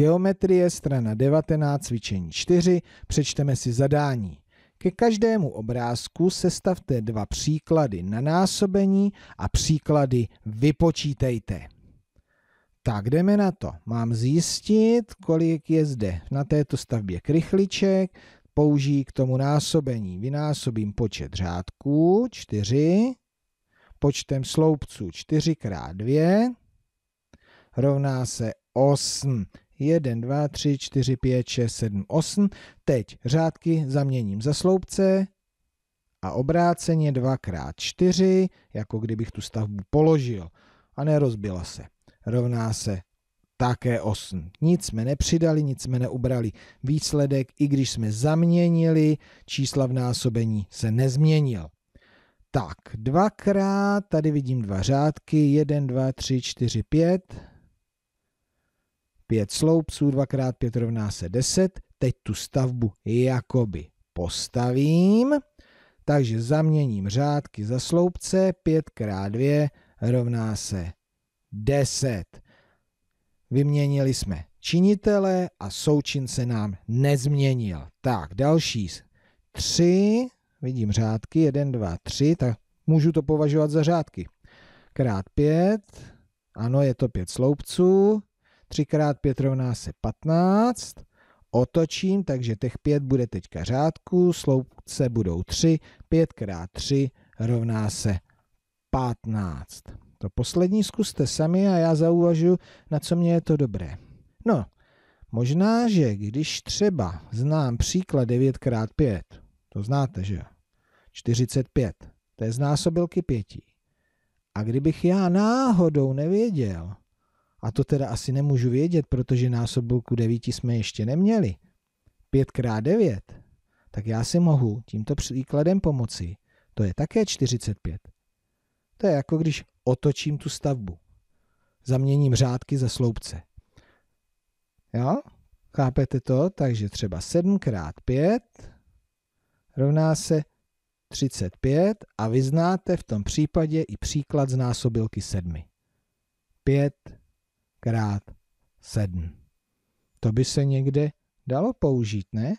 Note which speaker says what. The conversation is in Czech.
Speaker 1: Geometrie strana 19 cvičení 4 přečteme si zadání. Ke každému obrázku sestavte dva příklady na násobení a příklady vypočítejte. Tak jdeme na to. Mám zjistit, kolik je zde na této stavbě krychliček, použijí k tomu násobení. Vynásobím počet řádků 4, počtem sloupců 4 x 2 rovná se 8. 1, 2, 3, 4, 5, 6, 7, 8. Teď řádky zaměním za sloupce a obráceně 2 x 4, jako kdybych tu stavbu položil a nerozbila se. Rovná se také 8. Nic jsme nepřidali, nic jsme neubrali. Výsledek, i když jsme zaměnili, čísla v násobení se nezměnil. Tak, dvakrát, tady vidím dva řádky, 1, 2, 3, 4, 5, 5 sloupců, 2 x 5 rovná se 10. Teď tu stavbu jakoby postavím. Takže zaměním řádky za sloupce, 5 x 2 rovná se 10. Vyměnili jsme činitele a součin se nám nezměnil. Tak, další 3, vidím řádky, 1, 2, 3, tak můžu to považovat za řádky. Krát 5, ano, je to 5 sloupců, 3x5 rovná se 15. Otočím, takže těch 5 bude teďka řádku, sloupce budou 3, 5x3 rovná se 15. To poslední zkuste sami a já zauvažu, na co mě je to dobré. No, možná, že když třeba znám příklad 9x5, to znáte, že jo? 45, to je z násobilky pěti. A kdybych já náhodou nevěděl, a to teda asi nemůžu vědět, protože násobilku 9 jsme ještě neměli. 5x9, tak já si mohu tímto příkladem pomoci. To je také 45. To je jako když otočím tu stavbu. Zaměním řádky za sloupce. Jo? Chápete to? Takže třeba 7 x 5 rovná se 35 a vy znáte v tom případě i příklad z násobilky 7. 5 krát 7. To by se někde dalo použít, ne?